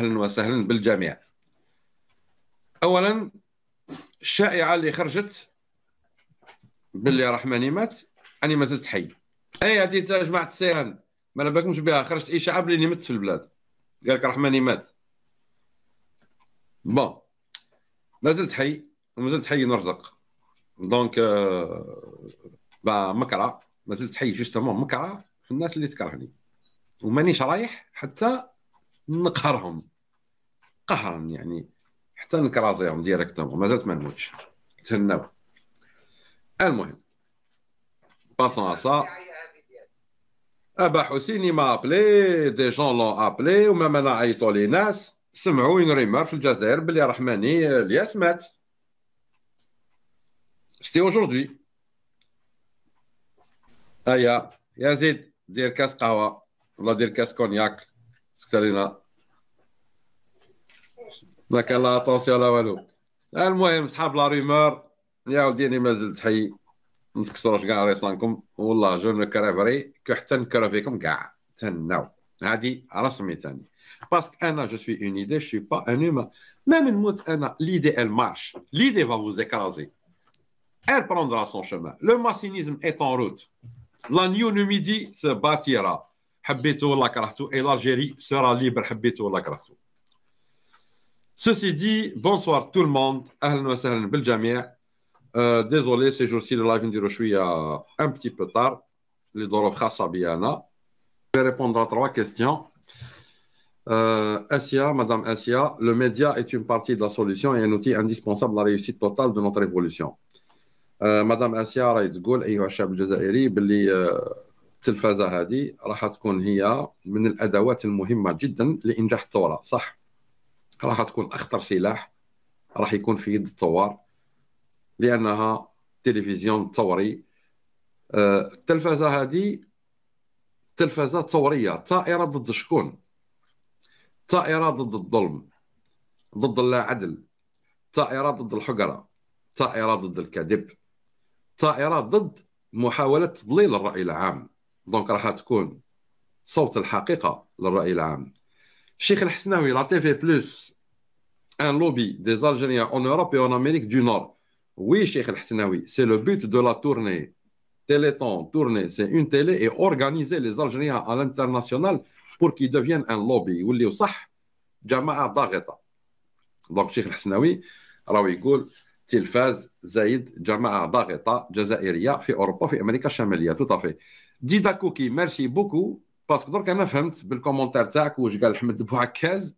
اهلا وسهلا بالجميع. اولا الشائعه اللي خرجت باللي رحماني مات اني ما زلت حي. اي هذه جماعه السيران ما على بالكمش بها خرجت اشاعه بلي مت في البلاد. قال لك رحماني مات. بون ما زلت حي ومازلت حي نرزق. دونك آه مكره مازلت حي جوستومون مكره في الناس اللي تكرهني. ومانيش رايح حتى نقهرهم قهرا يعني حتى نكراطيهم ديريكتومون مازالت ما نموتش تهناو المهم باسون سا ابا حسيني ما ابلي دي جون لون ابلي وما انا عيطوا لي ناس سمعوا وين ريمار في الجزائر بلي رحماني الياس مات ستي اوجوردي ايا يا زيد دير كاس قهوه ولا دير كاس كونياك سكت علينا ما كان لا اتونسيون لا والو المهم صحاب لا رومور يا ولدي انا مازال حي ما تكسروش كاع ريسانكم والله جو نكره كو حتى نكره فيكم كاع تناو هادي رسمي ثاني باسك انا جو سوي اون ايدي جو با ان هومان ميم نموت انا ليدي ال مارش ليدي فا فوز اكرازي ال بروندرا سون شومان لو ماسينيزم اي تون روت لا نيو Numidie se حبيتو ولا كرهتو اي لالجيري سورا ليبر حبيتو ولا كرهتو Ceci dit, bonsoir tout le monde. Ahlan wa sahlan bil jami'a. Euh, désolé, ces jours-ci, le live je suis un petit peu tard. Les Dorof Khassabiana. Je vais répondre à trois questions. Euh, Asia, Madame Asia, le média est une partie de la solution et un outil indispensable à la réussite totale de notre évolution. Euh, Madame Asia, راهي تقول أيها الشعب ce باللي التلفازة هذه راح تكون هي من الأدوات المهمة جدا لإنجاح الثورة، صح؟ راح تكون اخطر سلاح راح يكون في يد الثوار لانها تلفزيون ثوري آه، التلفزه هذه تلفزه ثوريه طائره ضد شكون طائره ضد الظلم ضد اللا عدل طائره ضد الحقره طائره ضد الكذب طائره ضد محاوله تضليل الراي العام دونك راح تكون صوت الحقيقه للراي العام شيخ الحسناوي لا تي في بلوس ان لوبي دي زالجيريا اون اوروب اون امريك دو نور وي شيخ الحسناوي سي لو بوت دو لا تورني تيليتون تورني سي اون تيلي اي اورغانيزي لي زالجيريا ان انترناسيونال بور كي دوفيان ان لوبي يوليو صح جماعه ضاغطه دونك شيخ الحسناوي راهو يقول تلفاز زايد جماعه ضاغطه جزائريه في اوروبا في امريكا الشماليه تو في ديدا كوكي ميرسي بوكو باسكو درك انا فهمت بالكومونتير تاعك واش قال حمد بوعكاز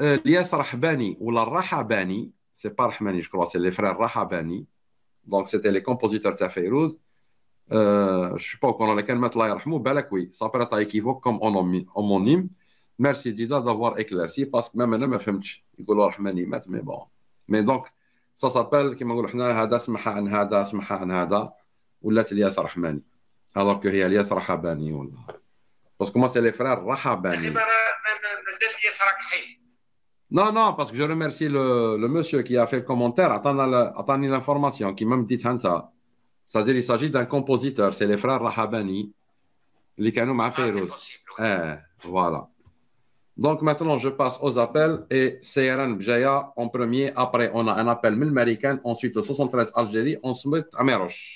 آه، الياس رحباني ولا الرحباني سي با رحماني جو سي لي فرير رحباني دونك سيتي لي كومبوزيتور تاع فيروز جو با كون كان مات الله يرحمه بالك وي سابرا تا ايكيفوك كوم اونونيم ميرسي ديدا دافوار اكلارسي باسكو مام انا ما فهمتش يقولوا رحماني مات مي بون مي دونك سا سابيل كيما نقولوا حنا هذا سمح عن هذا سمح عن هذا ولات الياس رحماني الوغ كو هي الياس رحباني ولا Parce que moi, c'est les frères Rahabani. Non, non, parce que je remercie le, monsieur qui a fait le commentaire. Attendez l'information, qui m'a dit ça. C'est-à-dire qu'il s'agit d'un compositeur, c'est les frères Rahabani. Les ah, eh, Voilà. Donc maintenant, je passe aux appels et CRN Bjaya en premier. Après, on a un appel américains. ensuite 73 Algérie, ensuite Méroche.